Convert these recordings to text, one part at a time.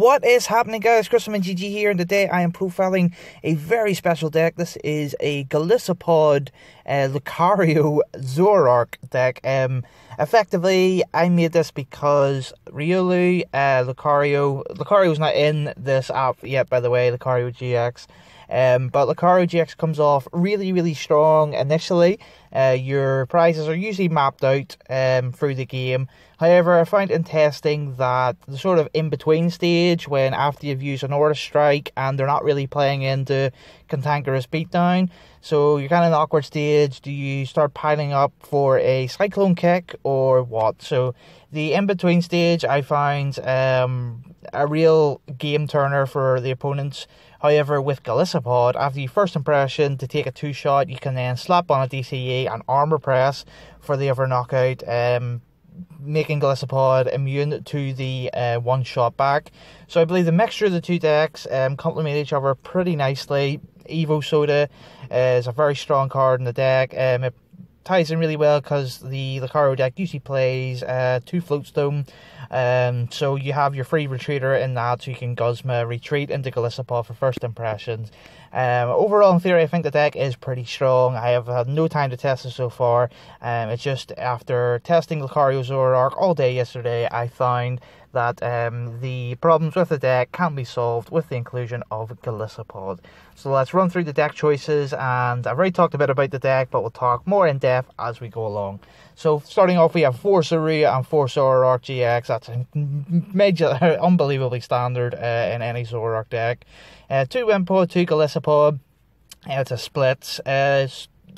What is happening, guys? Christopher and GG here, and today I am profiling a very special deck. This is a Galissapod uh, Lucario Zorark deck. Um, effectively, I made this because really, uh, Lucario, Lucario's not in this app yet, by the way, Lucario GX. Um, but Lucario GX comes off really, really strong initially. Uh, your prizes are usually mapped out um, through the game. However, I find in testing that the sort of in between stage, when after you've used an order strike and they're not really playing into cantankerous beatdown, so you're kind of in an awkward stage. Do you start piling up for a cyclone kick or what? So the in between stage I find um, a real game turner for the opponents. However, with Galissapod, after the first impression to take a two shot, you can then slap on a DCE and armor press for the other knockout, um, making Galissapod immune to the uh, one shot back. So I believe the mixture of the two decks um, complement each other pretty nicely. Evo Soda uh, is a very strong card in the deck. Um, it ties in really well because the Lucario deck usually plays uh, two Floatstone. Um, so you have your free retreater in that, so you can Guzma retreat into Galissapod for first impressions. Um, overall, in theory, I think the deck is pretty strong. I have had no time to test it so far. Um, it's just after testing Lucario Zoroark all day yesterday, I found that um, the problems with the deck can be solved with the inclusion of Galissapod. So let's run through the deck choices, and I've already talked a bit about the deck, but we'll talk more in depth as we go along. So starting off, we have Force Area and Force Zoroark GX. That's a major, unbelievably standard uh, in any Zoroark deck. Uh, two Wimpod, two Galissapod. Uh, it's a split. Uh,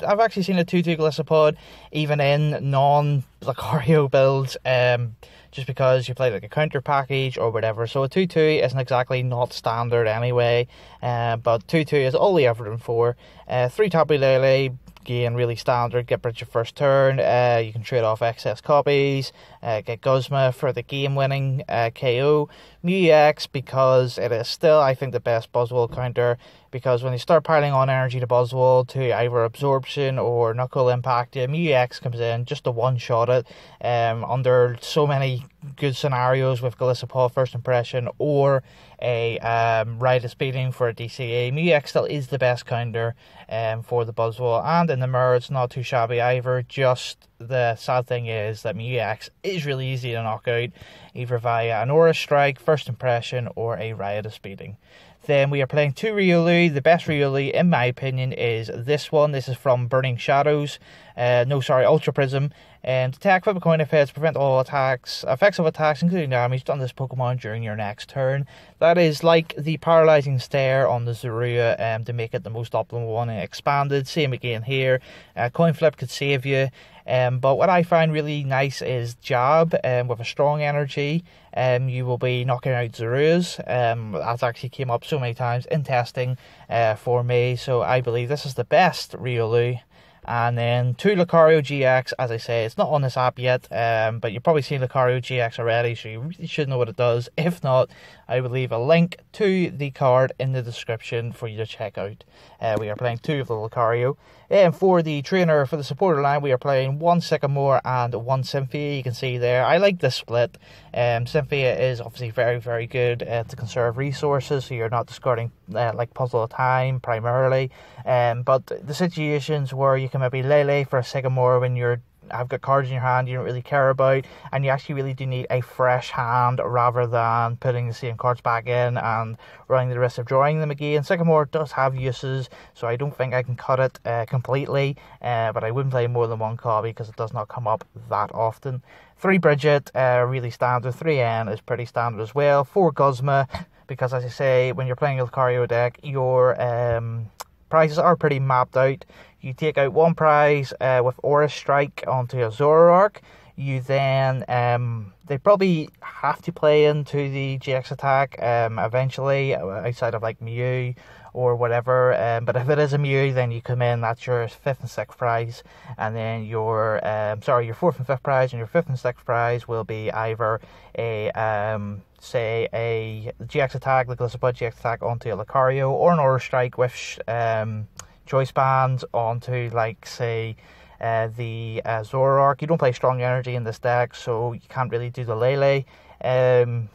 I've actually seen a two-two Glissapod even in non-Lucario builds, um, just because you play like a counter package or whatever. So a two-two isn't exactly not standard anyway, uh, but two-two is all the Everton for. Uh, three Tabulele, again really standard. Get your first turn. Uh, you can trade off excess copies. Uh, get Guzma for the game-winning uh, KO. X because it is still, I think, the best Buzzwell counter because when they start piling on energy to Boswell to either absorption or knuckle impact, the um, UX comes in just to one shot it um, under so many good scenarios with Galissa Paul first impression or a um, right of speeding for a DCA. Muex still is the best counter um, for the Boswell, and in the mirror, it's not too shabby either. Just the sad thing is that Muex is really easy to knock out either via an aura strike, first impression, or a riot of speeding. Then we are playing two Riolu. The best Riolu, in my opinion, is this one. This is from Burning Shadows. Uh, no, sorry, Ultra Prism. And attack from a coin if it is prevent all attacks, effects of attacks, including damage done to this Pokemon during your next turn. That is like the paralyzing stare on the Zorua um, to make it the most optimal one and expanded. Same again here. Uh, coin flip could save you. Um, but what I find really nice is jab um, with a strong energy. Um, you will be knocking out Zeru's. Um, actually came up so many times in testing uh, for me. So I believe this is the best Riolu and then two Lucario GX, as I say, it's not on this app yet, um, but you've probably seen Lucario GX already, so you really should know what it does. If not, I will leave a link to the card in the description for you to check out. Uh, we are playing two of the Lucario. And um, for the trainer, for the supporter line, we are playing one Sycamore and one Cynthia. You can see there, I like this split. Um, Cynthia is obviously very, very good uh, to conserve resources, so you're not discarding uh, like Puzzle of Time primarily. Um, but the situations where you can maybe lay for a second more when you're have got cards in your hand you don't really care about, and you actually really do need a fresh hand rather than putting the same cards back in and running the risk of drawing them again. Sycamore does have uses, so I don't think I can cut it uh, completely, uh, but I wouldn't play more than one copy because it does not come up that often. Three Bridget, uh, really standard. Three N is pretty standard as well. Four Guzma, because, as I say, when you're playing Lucario deck, your um, prizes are pretty mapped out. You take out one prize uh, with Aura Strike onto a Zoroark you then um, they probably have to play into the GX attack um, eventually uh, outside of like Mew or whatever. Um, but if it is a Mew, then you come in. That's your fifth and sixth prize, and then your um, sorry, your fourth and fifth prize, and your fifth and sixth prize will be either a um, say a GX attack, the Glissobud GX attack onto a Lucario, or an Aura Strike with um, Choice Bands onto like say. Uh, the uh, Zoroark. You don't play strong energy in this deck, so you can't really do the Lele um,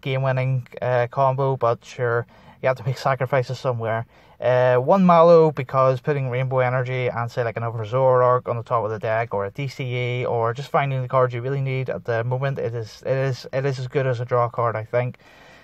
game winning uh, combo, but sure, you have to make sacrifices somewhere. Uh, one Mallow because putting Rainbow Energy and say like an over Zoroark on the top of the deck or a DCE or just finding the cards you really need at the moment it is it is it is as good as a draw card I think.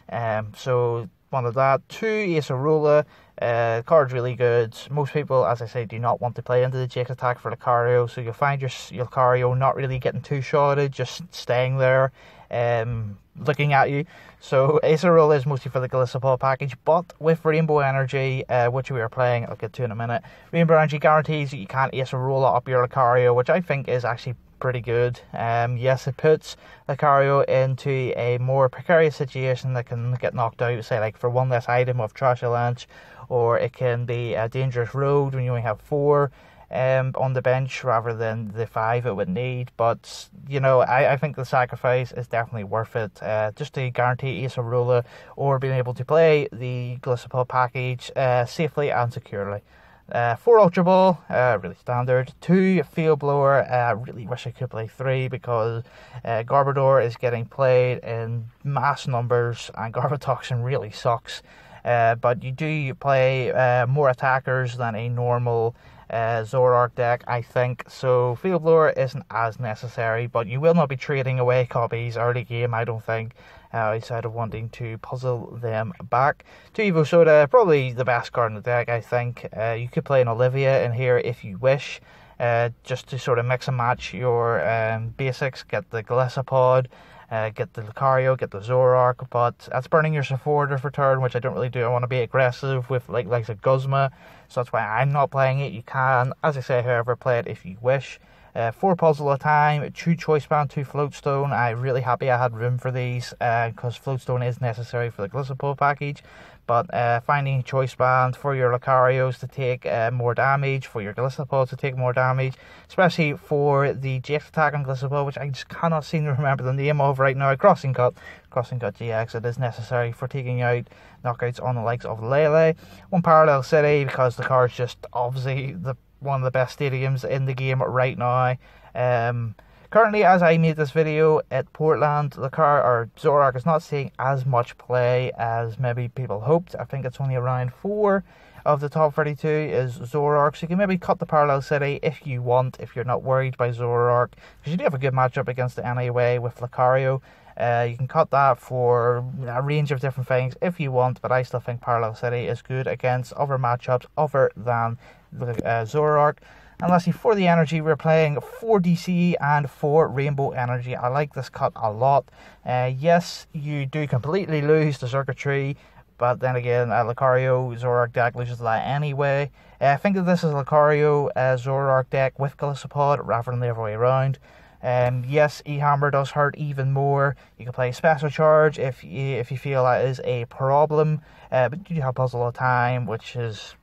Um, so one of that. Two Ace of Roller, uh, card's really good. Most people, as I say, do not want to play into the Jake attack for Lucario, so you'll find your, your Lucario not really getting too shotted, just staying there, um, looking at you. So Ace of Roller is mostly for the Glissapol package, but with Rainbow Energy, uh, which we are playing, I'll get to in a minute, Rainbow Energy guarantees that you can't Ace of Roller up your Lucario, which I think is actually pretty good. Um, yes, it puts Lucario into a more precarious situation that can get knocked out, say, like for one less item of Trash Avalanche, or it can be a dangerous road when you only have four um, on the bench rather than the five it would need. But, you know, I, I think the sacrifice is definitely worth it. Uh, just to guarantee Issa Rula or being able to play the Glissapol package uh, safely and securely. Uh, four Ultra Ball, uh, really standard. Two Field Blower, uh, really wish I could play three because uh, Garbodor is getting played in mass numbers and Garbatoxin really sucks. Uh, but you do play uh, more attackers than a normal uh, deck, I think. So Field Blower isn't as necessary, but you will not be trading away copies early game, I don't think, uh, outside of wanting to puzzle them back. To Evo Soda, probably the best card in the deck, I think. Uh, you could play an Olivia in here if you wish. Uh, just to sort of mix and match your um, basics, get the Glissapod, uh, get the Lucario, get the Zorark, but that's burning your for return, which I don't really do. I want to be aggressive with like like a Guzma, so that's why I'm not playing it. You can, as I say, however, play it if you wish. Uh, four puzzle at a time, two choice band, two floatstone. I'm really happy I had room for these because uh, floatstone is necessary for the Glycopole package. But uh, finding choice band for your Lucarios to take uh, more damage, for your Glycopoles to take more damage, especially for the GX Attack on Glycopole, which I just cannot seem to remember the name of right now, Crossing Cut. Crossing Cut GX, it is necessary for taking out knockouts on the likes of Lele. One Parallel City, because the car is just obviously the one of the best stadiums in the game right now. Um, currently, as I made this video at Portland, the car or Zorak is not seeing as much play as maybe people hoped. I think it's only around four of the top 32 is Zorark. So you can maybe cut the parallel city if you want, if you're not worried by Zorark. Because you do have a good matchup against it anyway with Lucario. Uh, you can cut that for a range of different things if you want, but I still think Parallel City is good against other matchups other than uh, Zoroark. And lastly, for the energy, we're playing 4 DCE and 4 Rainbow Energy. I like this cut a lot. Uh, yes, you do completely lose the circuitry, but then again, uh, Lucario Zoroark deck loses that anyway. Uh, I think that this is Lucario uh, Zoroark deck with Galissapod rather than the other way around. Um, yes, E-Hammer does hurt even more. You can play Special Charge if you, if you feel that is a problem, uh, but you do have Puzzle of Time, which is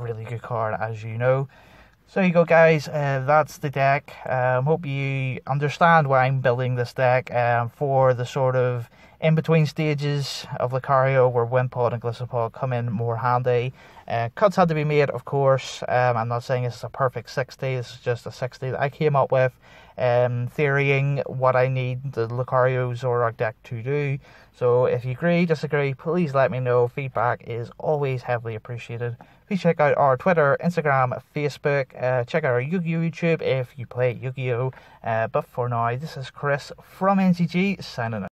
a really good card, as you know. So you go, guys. Uh, that's the deck. Um, hope you understand why I'm building this deck um, for the sort of in between stages of Lucario where Wimpod and Glissapod come in more handy. Uh, cuts had to be made, of course. Um, I'm not saying this is a perfect 60. This is just a 60 that I came up with um, theorying what I need the Lucario Zorak deck to do. So if you agree, disagree, please let me know. Feedback is always heavily appreciated. Please check out our Twitter, Instagram, Facebook. Uh, check out our Yu-Gi-Oh! YouTube if you play Yu-Gi-Oh! Uh, but for now, this is Chris from NCG signing out.